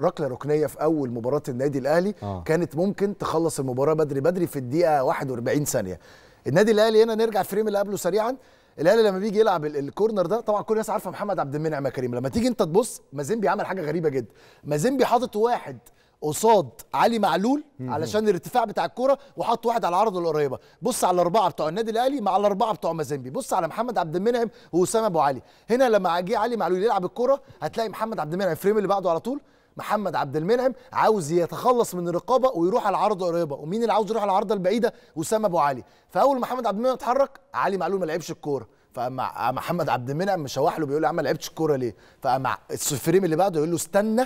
ركله ركنيه في اول مباراه النادي الاهلي آه. كانت ممكن تخلص المباراه بدري بدري في الدقيقه 41 ثانيه النادي الاهلي هنا نرجع فريم اللي قبله سريعا الاهلي لما بيجي يلعب الكورنر ده طبعا كل الناس عارفه محمد عبد المنعم يا كريم لما تيجي انت تبص مازيمبي عمل حاجه غريبه جدا مازيمبي حاطط واحد قصاد علي معلول علشان الارتفاع بتاع الكوره وحط واحد على عرضه القريبه بص على الاربعه بتوع النادي الاهلي مع الاربعه بتوع مازيمبي بص على محمد عبد المنعم واسامه ابو علي هنا لما جه علي معلول يلعب الكوره هتلاقي محمد عبد المنعم الفريم اللي بعده على طول محمد عبد المنعم عاوز يتخلص من الرقابه ويروح على العرض قريبه ومين اللي عاوز يروح على العرضه البعيده اسامه ابو علي فاول محمد عبد المنعم اتحرك علي معلول ما لعبش الكوره محمد عبد المنعم مشوح له بيقول له يا عم ما لعبتش الكوره ليه فمع الفريم اللي بعده يقول له استنى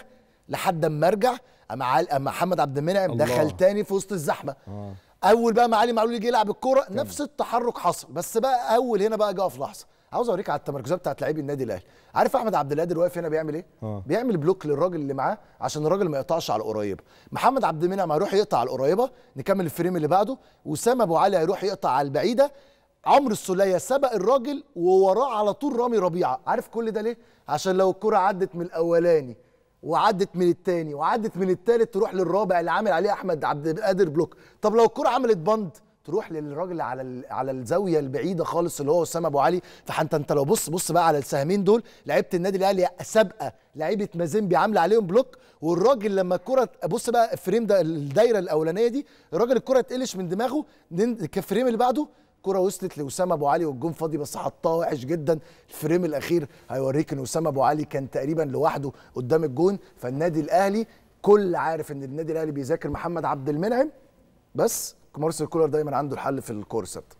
لحد اما ارجع اما محمد عبد المنعم دخل تاني في وسط الزحمه آه. اول بقى ما علي معلول يجي يلعب الكوره نفس التحرك حصل بس بقى اول هنا بقى جه في لحظه عاوز اوريك على التمركزات بتاعت لعيب النادي الاهلي عارف احمد عبد القادر واقف هنا بيعمل ايه أوه. بيعمل بلوك للراجل اللي معاه عشان الراجل ما يقطعش على القريبه محمد عبد المنعم هيروح يقطع على القريبه نكمل الفريم اللي بعده وسام ابو علي هيروح يقطع على البعيده عمرو السليه سبق الراجل ووراه على طول رامي ربيعه عارف كل ده ليه عشان لو الكره عدت من الاولاني وعدت من الثاني وعدت من الثالث تروح للرابع اللي عامل عليه احمد عبد القادر بلوك طب لو الكره عملت بند تروح للراجل على على الزاويه البعيده خالص اللي هو اسامه ابو علي فانت انت لو بص بص بقى على السهمين دول لعيبه النادي الاهلي سابقه لعيبه مازيمبي عامله عليهم بلوك والراجل لما الكره بص بقى الفريم ده الدايره الاولانيه دي الراجل الكره تقلش من دماغه الفريم اللي بعده كرة وصلت لاسامه ابو علي والجون فاضي بس حطها وحش جدا الفريم الاخير هيوريك ان اسامه ابو علي كان تقريبا لوحده قدام الجون فالنادي الاهلي كل عارف ان النادي الاهلي بيذاكر محمد عبد المنعم بس مارسيل كولر دايما عنده الحل في الكورسات